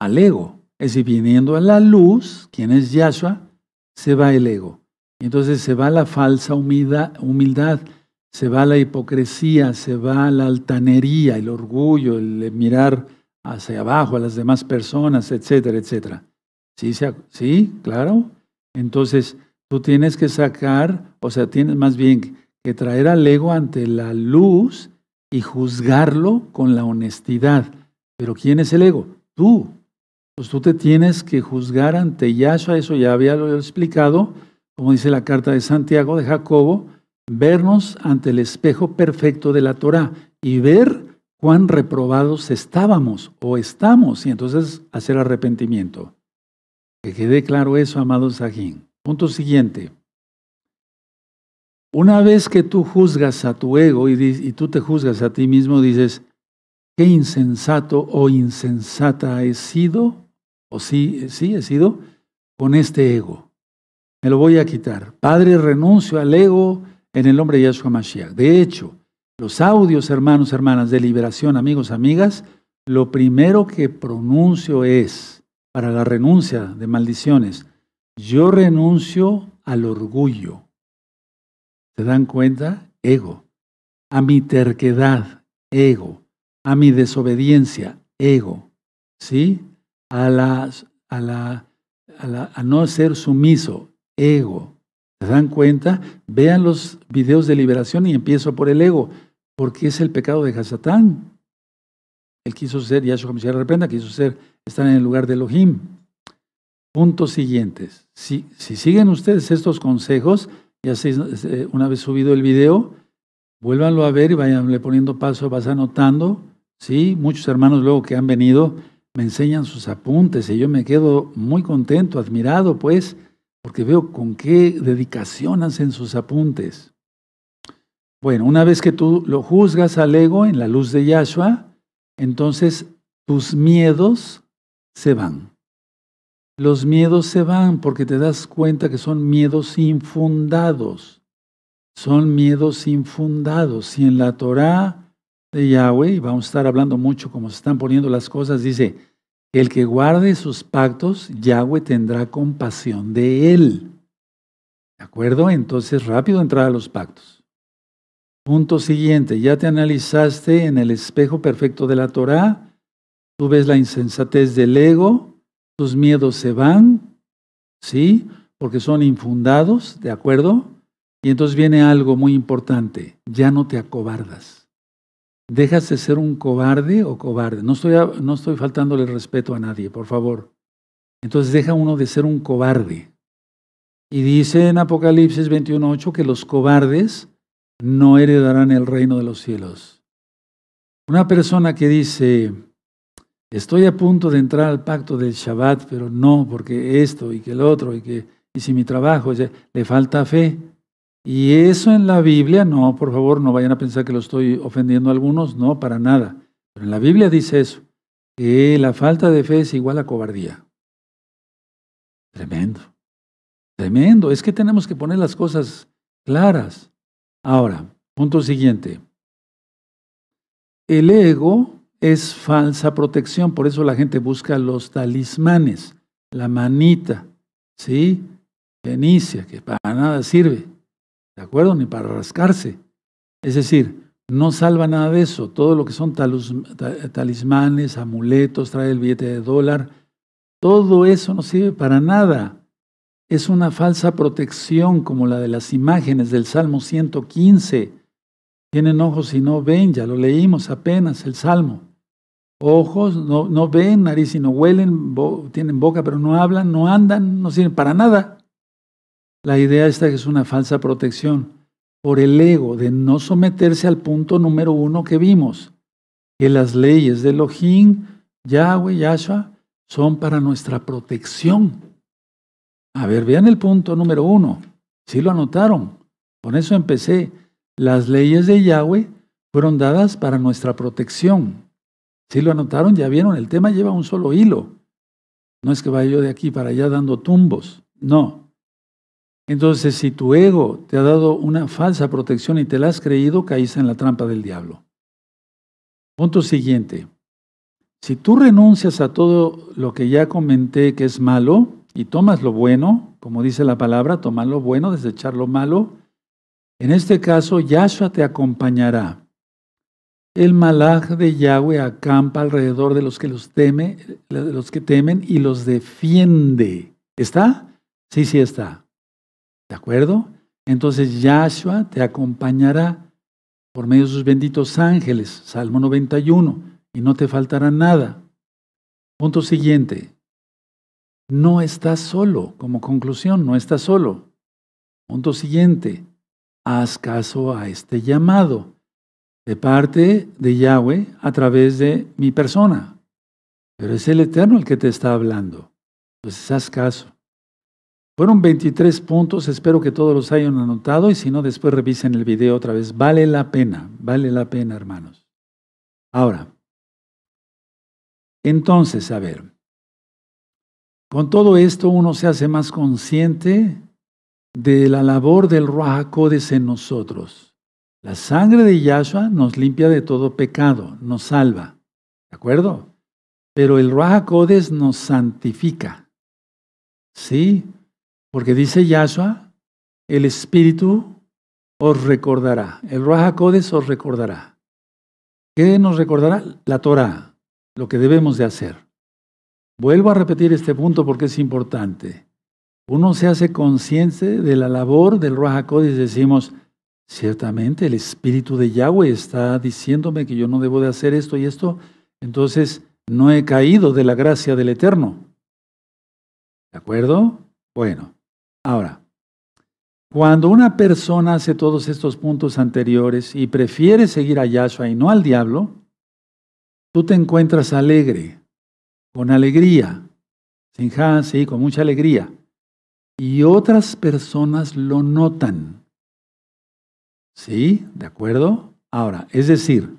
[SPEAKER 1] Al ego. Es decir, viniendo a la luz, ¿quién es Yahshua, se va el ego. Y entonces se va la falsa humildad se va la hipocresía, se va la altanería, el orgullo, el mirar hacia abajo a las demás personas, etcétera, etcétera. ¿Sí? ¿Sí? ¿Claro? Entonces, tú tienes que sacar, o sea, tienes más bien que traer al ego ante la luz y juzgarlo con la honestidad. Pero ¿quién es el ego? Tú. Pues tú te tienes que juzgar ante Yahshua, eso ya había lo explicado, como dice la carta de Santiago de Jacobo, vernos ante el espejo perfecto de la Torá y ver cuán reprobados estábamos o estamos y entonces hacer arrepentimiento. Que quede claro eso, amado Sajín. Punto siguiente. Una vez que tú juzgas a tu ego y, y tú te juzgas a ti mismo, dices, qué insensato o insensata he sido, o sí, sí he sido, con este ego. Me lo voy a quitar. Padre, renuncio al ego en el nombre de Yahshua Mashiach. De hecho, los audios, hermanos, hermanas, de liberación, amigos, amigas, lo primero que pronuncio es, para la renuncia de maldiciones, yo renuncio al orgullo. ¿Se dan cuenta? Ego. A mi terquedad, ego. A mi desobediencia, ego. ¿Sí? A, a, la, a no ser sumiso, ego. ¿Se dan cuenta? Vean los videos de liberación y empiezo por el ego, porque es el pecado de Hasatán. Él quiso ser, Yahshua Mashiach reprenda, quiso ser, estar en el lugar de Elohim. Puntos siguientes. Si, si siguen ustedes estos consejos, ya así una vez subido el video, vuélvanlo a ver y vayanle poniendo paso, vas anotando. Sí, muchos hermanos luego que han venido me enseñan sus apuntes y yo me quedo muy contento, admirado, pues, porque veo con qué dedicación hacen sus apuntes. Bueno, una vez que tú lo juzgas al ego en la luz de Yahshua, entonces tus miedos se van. Los miedos se van porque te das cuenta que son miedos infundados. Son miedos infundados. Y en la Torah de Yahweh, y vamos a estar hablando mucho como se están poniendo las cosas, dice, el que guarde sus pactos, Yahweh tendrá compasión de él. ¿De acuerdo? Entonces, rápido entrar a los pactos. Punto siguiente, ya te analizaste en el espejo perfecto de la Torá, tú ves la insensatez del ego, tus miedos se van, ¿sí? Porque son infundados, ¿de acuerdo? Y entonces viene algo muy importante, ya no te acobardas dejas de ser un cobarde o cobarde. No estoy, faltándole respeto a nadie, por favor. Entonces deja uno de ser un cobarde. Y dice en Apocalipsis 21.8 que los cobardes no heredarán el reino de los cielos. Una persona que dice, estoy a punto de entrar al pacto del Shabbat, pero no, porque esto y que el otro, y que hice si mi trabajo, le falta fe, y eso en la Biblia, no, por favor, no vayan a pensar que lo estoy ofendiendo a algunos, no, para nada. Pero en la Biblia dice eso, que la falta de fe es igual a cobardía. Tremendo, tremendo. Es que tenemos que poner las cosas claras. Ahora, punto siguiente. El ego es falsa protección, por eso la gente busca los talismanes, la manita, ¿sí? Fenicia, que para nada sirve. ¿de acuerdo? Ni para rascarse. Es decir, no salva nada de eso. Todo lo que son talismanes, amuletos, trae el billete de dólar, todo eso no sirve para nada. Es una falsa protección como la de las imágenes del Salmo 115. Tienen ojos y no ven, ya lo leímos apenas el Salmo. Ojos, no, no ven, nariz y no huelen, tienen boca pero no hablan, no andan, no sirven para nada. La idea esta es una falsa protección por el ego de no someterse al punto número uno que vimos, que las leyes de Elohim, Yahweh, Yahshua, son para nuestra protección. A ver, vean el punto número uno. Si ¿Sí lo anotaron. Con eso empecé. Las leyes de Yahweh fueron dadas para nuestra protección. Si ¿Sí lo anotaron, ya vieron, el tema lleva un solo hilo. No es que vaya yo de aquí para allá dando tumbos. No. Entonces, si tu ego te ha dado una falsa protección y te la has creído, caíste en la trampa del diablo. Punto siguiente. Si tú renuncias a todo lo que ya comenté que es malo y tomas lo bueno, como dice la palabra, tomar lo bueno, desechar lo malo, en este caso Yahshua te acompañará. El malaj de Yahweh acampa alrededor de los que los teme, los que temen y los defiende. ¿Está? Sí, sí está. ¿De acuerdo? Entonces Yahshua te acompañará por medio de sus benditos ángeles, Salmo 91, y no te faltará nada. Punto siguiente, no estás solo, como conclusión, no estás solo. Punto siguiente, haz caso a este llamado de parte de Yahweh a través de mi persona. Pero es el Eterno el que te está hablando. Entonces haz caso. Fueron 23 puntos, espero que todos los hayan anotado y si no, después revisen el video otra vez. Vale la pena, vale la pena, hermanos. Ahora, entonces, a ver, con todo esto uno se hace más consciente de la labor del Ruajacodes en nosotros. La sangre de Yahshua nos limpia de todo pecado, nos salva, ¿de acuerdo? Pero el Ruajacodes nos santifica, ¿sí? Porque dice Yahshua, el Espíritu os recordará, el HaKodes os recordará. ¿Qué nos recordará? La Torah, lo que debemos de hacer. Vuelvo a repetir este punto porque es importante. Uno se hace consciente de la labor del Rahakodes y decimos, ciertamente el Espíritu de Yahweh está diciéndome que yo no debo de hacer esto y esto, entonces no he caído de la gracia del Eterno. ¿De acuerdo? Bueno, Ahora, cuando una persona hace todos estos puntos anteriores y prefiere seguir a Yahshua y no al diablo, tú te encuentras alegre, con alegría, sin ja, con mucha alegría. Y otras personas lo notan. ¿Sí? ¿De acuerdo? Ahora, es decir,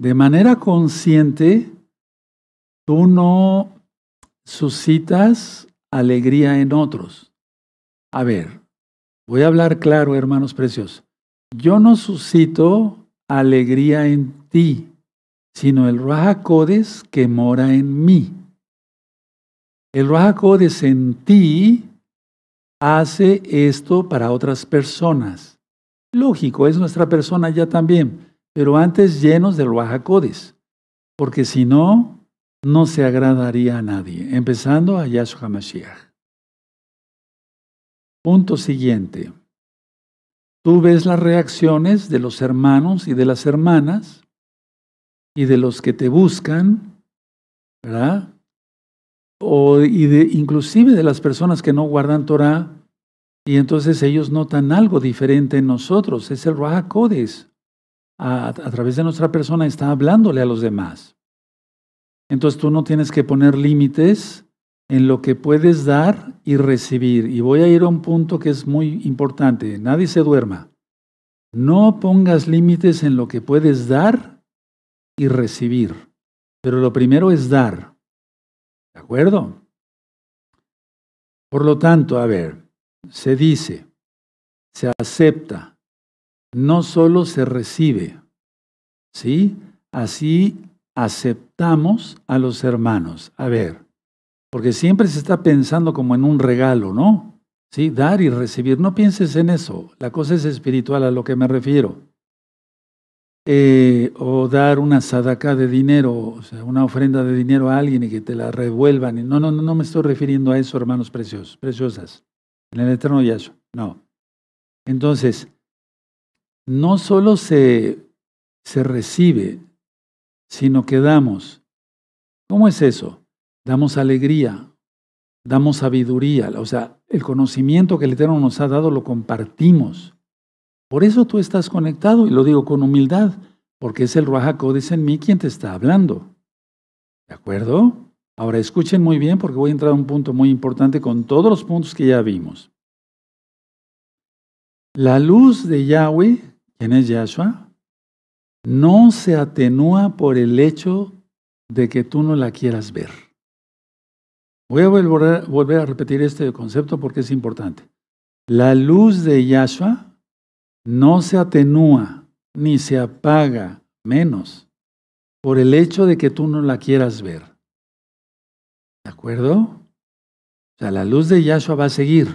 [SPEAKER 1] de manera consciente, tú no suscitas alegría en otros. A ver, voy a hablar claro, hermanos preciosos. Yo no suscito alegría en ti, sino el Rajacodes que mora en mí. El Rajacodes en ti hace esto para otras personas. Lógico, es nuestra persona ya también, pero antes llenos del Rajacodes, porque si no, no se agradaría a nadie, empezando a Yahshua Mashiach. Punto siguiente. Tú ves las reacciones de los hermanos y de las hermanas y de los que te buscan, ¿verdad? O, y de, inclusive de las personas que no guardan Torah, y entonces ellos notan algo diferente en nosotros. Es el Raja a, través de nuestra persona está hablándole a los demás. Entonces tú no tienes que poner límites en lo que puedes dar y recibir. Y voy a ir a un punto que es muy importante. Nadie se duerma. No pongas límites en lo que puedes dar y recibir. Pero lo primero es dar. ¿De acuerdo? Por lo tanto, a ver, se dice, se acepta, no solo se recibe. ¿Sí? Así aceptamos a los hermanos. A ver, porque siempre se está pensando como en un regalo, ¿no? Sí, dar y recibir. No pienses en eso. La cosa es espiritual a lo que me refiero. Eh, o dar una sadaka de dinero, o sea, una ofrenda de dinero a alguien y que te la revuelvan. No, no, no, no me estoy refiriendo a eso, hermanos preciosos, preciosas. En el eterno Yahshua. No. Entonces, no solo se, se recibe, sino que damos. ¿Cómo es eso? damos alegría, damos sabiduría, o sea, el conocimiento que el Eterno nos ha dado lo compartimos. Por eso tú estás conectado, y lo digo con humildad, porque es el Ruajacodes en mí quien te está hablando. ¿De acuerdo? Ahora escuchen muy bien porque voy a entrar a un punto muy importante con todos los puntos que ya vimos. La luz de Yahweh, quien es Yahshua, no se atenúa por el hecho de que tú no la quieras ver. Voy a volver, a repetir este concepto porque es importante. La luz de Yahshua no se atenúa ni se apaga menos por el hecho de que tú no la quieras ver. ¿De acuerdo? O sea, la luz de Yahshua va a seguir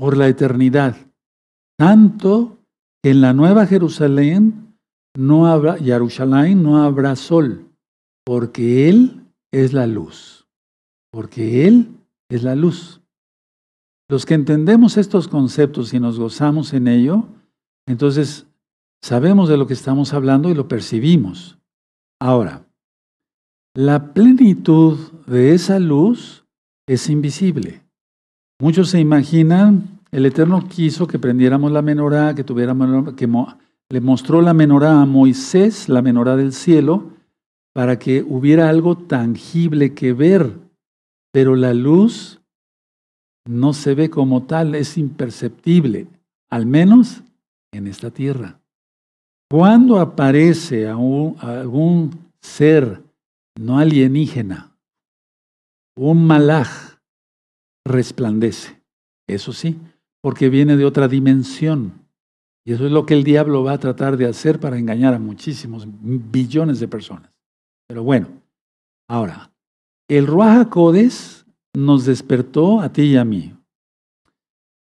[SPEAKER 1] por la eternidad. Tanto que en la nueva Jerusalén no habrá, no habrá sol, porque Él es la luz porque Él es la luz. Los que entendemos estos conceptos y nos gozamos en ello, entonces sabemos de lo que estamos hablando y lo percibimos. Ahora, la plenitud de esa luz es invisible. Muchos se imaginan, el Eterno quiso que prendiéramos la menorá, que tuviéramos, que le mostró la menorá a Moisés, la menorá del cielo, para que hubiera algo tangible que ver pero la luz no se ve como tal, es imperceptible, al menos en esta tierra. Cuando aparece algún ser no alienígena, un malaj, resplandece, eso sí, porque viene de otra dimensión. Y eso es lo que el diablo va a tratar de hacer para engañar a muchísimos billones de personas. Pero bueno, ahora, el Ruach nos despertó a ti y a mí.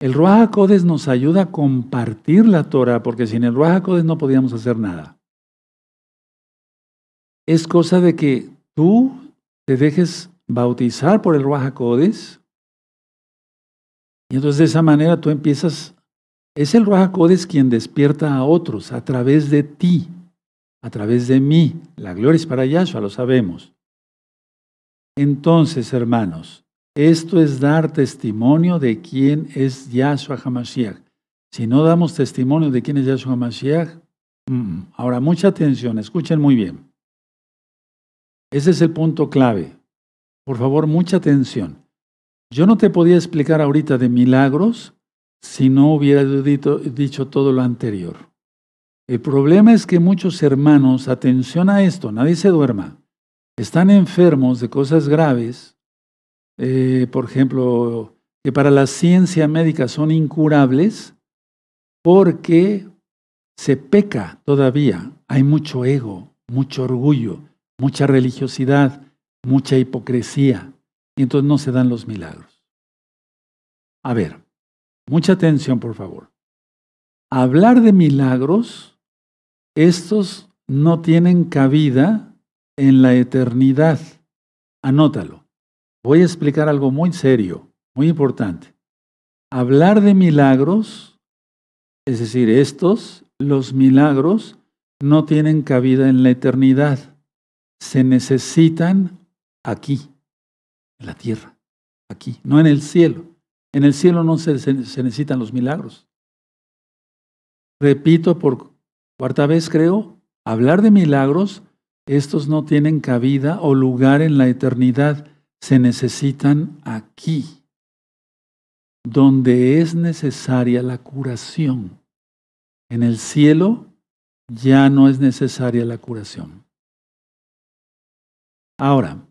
[SPEAKER 1] El Ruach nos ayuda a compartir la Torah, porque sin el Ruach no podíamos hacer nada. Es cosa de que tú te dejes bautizar por el Ruach y entonces de esa manera tú empiezas. Es el Ruach quien despierta a otros a través de ti, a través de mí. La gloria es para Yahshua, lo sabemos. Entonces, hermanos, esto es dar testimonio de quién es Yahshua Hamashiach. Si no damos testimonio de quién es Yahshua Hamashiach, ahora mucha atención, escuchen muy bien. Ese es el punto clave. Por favor, mucha atención. Yo no te podía explicar ahorita de milagros si no hubiera dicho todo lo anterior. El problema es que muchos hermanos, atención a esto, nadie se duerma, están enfermos de cosas graves, eh, por ejemplo, que para la ciencia médica son incurables, porque se peca todavía. Hay mucho ego, mucho orgullo, mucha religiosidad, mucha hipocresía, y entonces no se dan los milagros. A ver, mucha atención, por favor. Hablar de milagros, estos no tienen cabida en la eternidad. Anótalo. Voy a explicar algo muy serio, muy importante. Hablar de milagros, es decir, estos, los milagros, no tienen cabida en la eternidad. Se necesitan aquí, en la tierra, aquí, no en el cielo. En el cielo no se, necesitan los milagros. Repito por cuarta vez, creo, hablar de milagros estos no tienen cabida o lugar en la eternidad, se necesitan aquí, donde es necesaria la curación. En el cielo ya no es necesaria la curación. Ahora,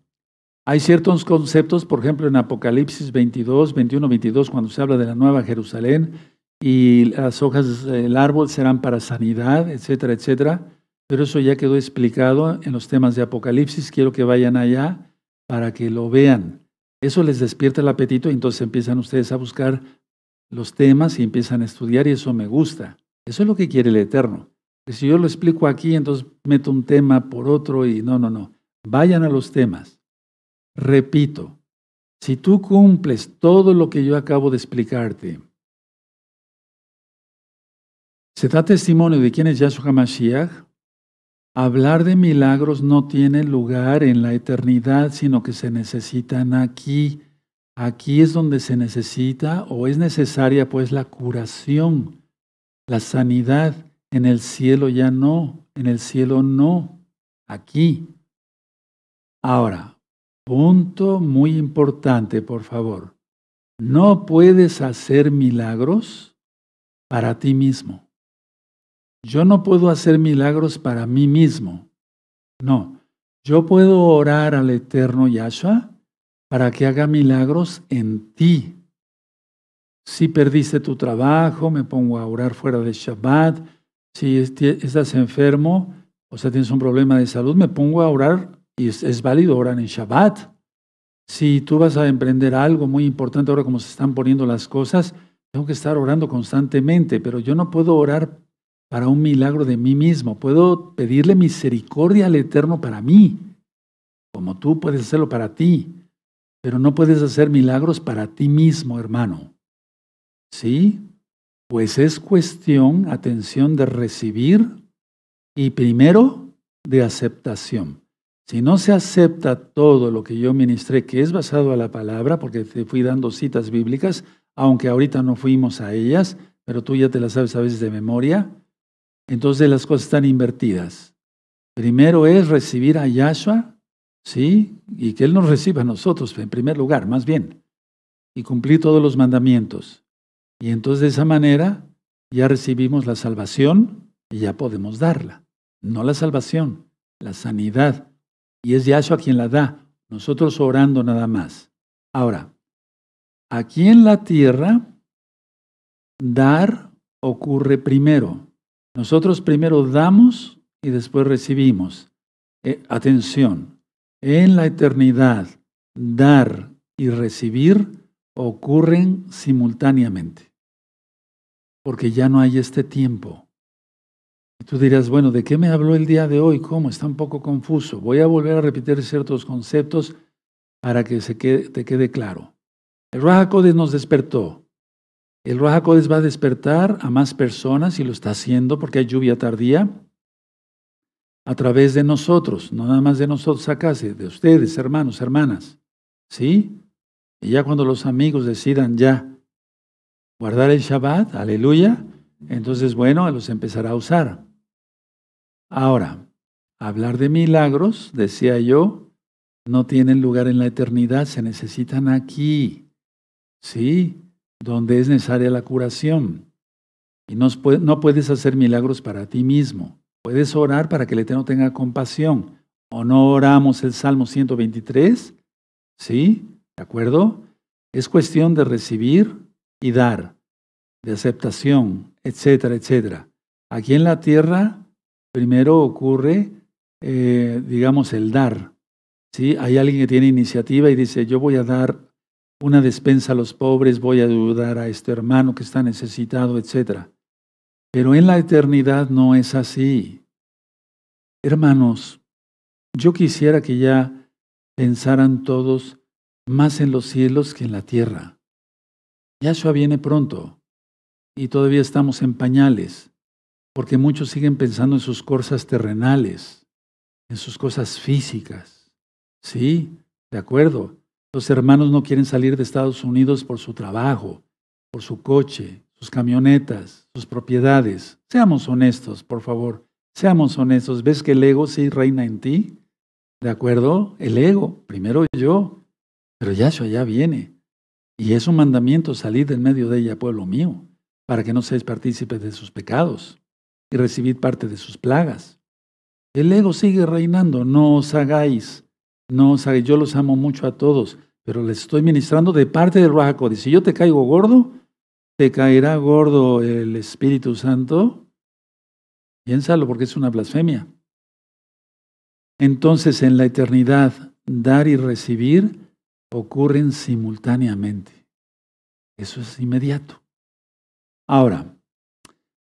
[SPEAKER 1] hay ciertos conceptos, por ejemplo, en Apocalipsis 22, 21, 22, cuando se habla de la nueva Jerusalén y las hojas del árbol serán para sanidad, etcétera, etcétera. Pero eso ya quedó explicado en los temas de Apocalipsis. Quiero que vayan allá para que lo vean. Eso les despierta el apetito y entonces empiezan ustedes a buscar los temas y empiezan a estudiar y eso me gusta. Eso es lo que quiere el Eterno. Que pues si yo lo explico aquí, entonces meto un tema por otro y no, no, no. Vayan a los temas. Repito, si tú cumples todo lo que yo acabo de explicarte, se da testimonio de quién es Yahshua Mashiach, Hablar de milagros no tiene lugar en la eternidad, sino que se necesitan aquí. Aquí es donde se necesita o es necesaria pues la curación, la sanidad. En el cielo ya no, en el cielo no, aquí. Ahora, punto muy importante, por favor. No puedes hacer milagros para ti mismo. Yo no puedo hacer milagros para mí mismo. No, yo puedo orar al eterno Yahshua para que haga milagros en ti. Si perdiste tu trabajo, me pongo a orar fuera de Shabbat. Si estás enfermo, o sea, tienes un problema de salud, me pongo a orar y es, es válido orar en Shabbat. Si tú vas a emprender algo muy importante ahora como se están poniendo las cosas, tengo que estar orando constantemente, pero yo no puedo orar para un milagro de mí mismo. Puedo pedirle misericordia al Eterno para mí, como tú puedes hacerlo para ti, pero no puedes hacer milagros para ti mismo, hermano. ¿Sí? Pues es cuestión, atención, de recibir y primero de aceptación. Si no se acepta todo lo que yo ministré, que es basado a la palabra, porque te fui dando citas bíblicas, aunque ahorita no fuimos a ellas, pero tú ya te las sabes a veces de memoria, entonces las cosas están invertidas. Primero es recibir a Yahshua, ¿sí? Y que Él nos reciba a nosotros, en primer lugar, más bien. Y cumplir todos los mandamientos. Y entonces de esa manera ya recibimos la salvación y ya podemos darla. No la salvación, la sanidad. Y es Yahshua quien la da, nosotros orando nada más. Ahora, aquí en la tierra, dar ocurre primero. Nosotros primero damos y después recibimos. Eh, atención, en la eternidad, dar y recibir ocurren simultáneamente, porque ya no hay este tiempo. Y tú dirás, bueno, ¿de qué me habló el día de hoy? ¿Cómo? Está un poco confuso. Voy a volver a repetir ciertos conceptos para que se te quede claro. El Raja nos despertó. El des va a despertar a más personas y lo está haciendo porque hay lluvia tardía a través de nosotros, no nada más de nosotros acá, de ustedes, hermanos, hermanas. ¿Sí? Y ya cuando los amigos decidan ya guardar el Shabbat, aleluya, entonces bueno, los empezará a usar. Ahora, hablar de milagros, decía yo, no tienen lugar en la eternidad, se necesitan aquí. ¿Sí? donde es necesaria la curación. Y no, puedes hacer milagros para ti mismo. Puedes orar para que el Eterno tenga compasión. ¿O no oramos el Salmo 123? ¿Sí? ¿De acuerdo? Es cuestión de recibir y dar, de aceptación, etcétera, etcétera. Aquí en la tierra, primero ocurre, eh, digamos, el dar. ¿Sí? Hay alguien que tiene iniciativa y dice, yo voy a dar una despensa a los pobres, voy a ayudar a este hermano que está necesitado, etc. Pero en la eternidad no es así. Hermanos, yo quisiera que ya pensaran todos más en los cielos que en la tierra. Yahshua viene pronto y todavía estamos en pañales, porque muchos siguen pensando en sus cosas terrenales, en sus cosas físicas. Sí, de acuerdo, los hermanos no quieren salir de Estados Unidos por su trabajo, por su coche, sus camionetas, sus propiedades. Seamos honestos, por favor. Seamos honestos. ¿Ves que el ego sí reina en ti? ¿De acuerdo? El ego, primero yo, pero Yahshua ya viene. Y es un mandamiento salir del medio de ella, pueblo mío, para que no seáis partícipes de sus pecados y recibid parte de sus plagas. El ego sigue reinando, no os hagáis no, sea, yo los amo mucho a todos, pero les estoy ministrando de parte del Ruach Si yo te caigo gordo, te caerá gordo el Espíritu Santo. Piénsalo, porque es una blasfemia. Entonces, en la eternidad, dar y recibir ocurren simultáneamente. Eso es inmediato. Ahora,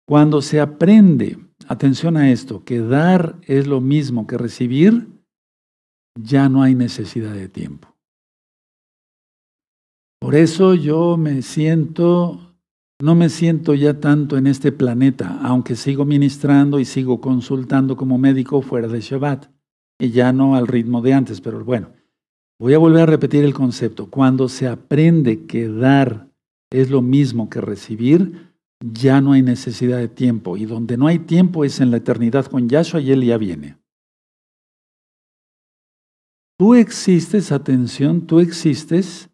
[SPEAKER 1] cuando se aprende, atención a esto, que dar es lo mismo que recibir, ya no hay necesidad de tiempo. Por eso yo me siento, no me siento ya tanto en este planeta, aunque sigo ministrando y sigo consultando como médico fuera de Shabbat, y ya no al ritmo de antes, pero bueno, voy a volver a repetir el concepto. Cuando se aprende que dar es lo mismo que recibir, ya no hay necesidad de tiempo, y donde no hay tiempo es en la eternidad con Yahshua y él ya viene. Tú existes, atención, tú existes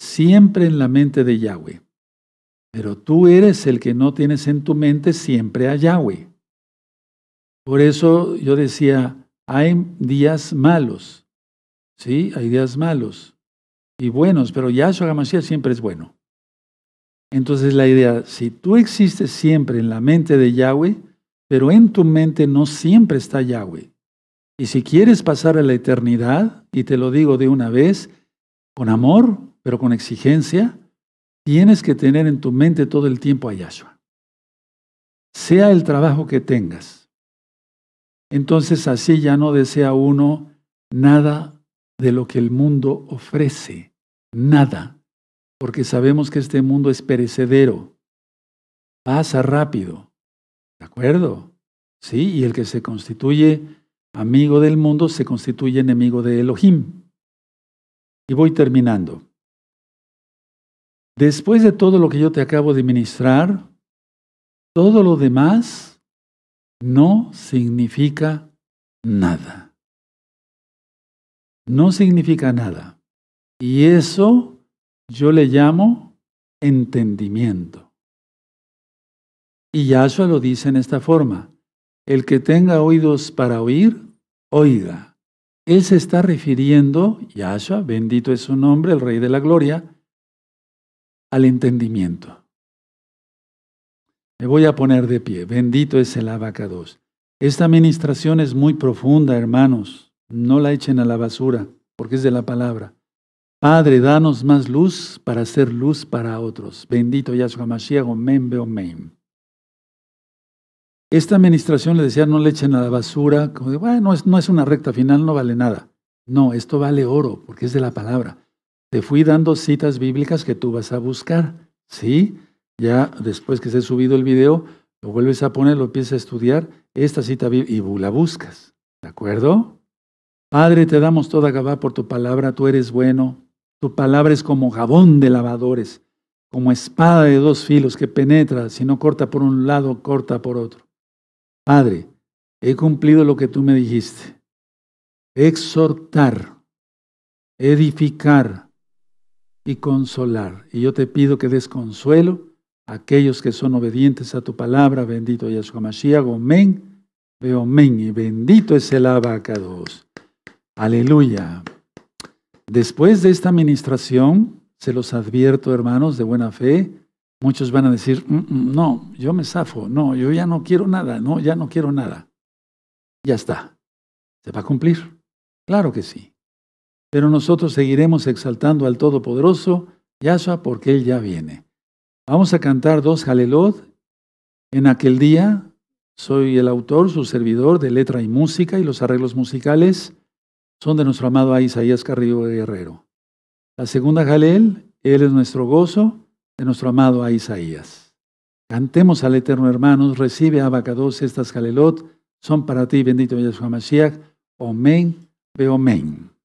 [SPEAKER 1] siempre en la mente de Yahweh. Pero tú eres el que no tienes en tu mente siempre a Yahweh. Por eso yo decía, hay días malos. Sí, hay días malos y buenos, pero Yahshua Gamashia siempre es bueno. Entonces la idea, si tú existes siempre en la mente de Yahweh, pero en tu mente no siempre está Yahweh. Y si quieres pasar a la eternidad, y te lo digo de una vez, con amor, pero con exigencia, tienes que tener en tu mente todo el tiempo a Yahshua. Sea el trabajo que tengas. Entonces así ya no desea uno nada de lo que el mundo ofrece, nada, porque sabemos que este mundo es perecedero, pasa rápido, ¿de acuerdo? Sí, y el que se constituye Amigo del mundo se constituye enemigo de Elohim. Y voy terminando. Después de todo lo que yo te acabo de ministrar, todo lo demás no significa nada. No significa nada. Y eso yo le llamo entendimiento. Y Yahshua lo dice en esta forma el que tenga oídos para oír, oiga. Él se está refiriendo, Yahshua, bendito es su nombre, el Rey de la Gloria, al entendimiento. Me voy a poner de pie. Bendito es el abacados. Esta ministración es muy profunda, hermanos. No la echen a la basura, porque es de la palabra. Padre, danos más luz para hacer luz para otros. Bendito Yahshua Mashiach, o omen. Esta administración le decía, no le echen a la basura, como de, bueno, es, no es una recta final, no vale nada. No, esto vale oro, porque es de la palabra. Te fui dando citas bíblicas que tú vas a buscar, ¿sí? Ya después que se ha subido el video, lo vuelves a poner, lo empiezas a estudiar, esta cita y la buscas, ¿de acuerdo? Padre, te damos toda Gabá por tu palabra, tú eres bueno, tu palabra es como jabón de lavadores, como espada de dos filos que penetra, si no corta por un lado, corta por otro. Padre, he cumplido lo que tú me dijiste. Exhortar, edificar y consolar. Y yo te pido que des consuelo a aquellos que son obedientes a tu palabra. Bendito Yahshua Mashiach. Veo Y bendito es el abacados. Aleluya. Después de esta administración, se los advierto, hermanos, de buena fe, Muchos van a decir, mm, mm, no, yo me zafo, no, yo ya no quiero nada, no, ya no quiero nada. Ya está. ¿Se va a cumplir? Claro que sí. Pero nosotros seguiremos exaltando al Todopoderoso, Yahshua, porque Él ya viene. Vamos a cantar dos Jalelot. En aquel día soy el autor, su servidor de letra y música y los arreglos musicales son de nuestro amado Isaías Carrillo Guerrero. La segunda Jalel, Él es nuestro gozo de nuestro amado Isaías. Cantemos al Eterno, hermanos, recibe Abacados estas Jalelot, son para ti, bendito Yahshua Mashiach. Omen, ve omen.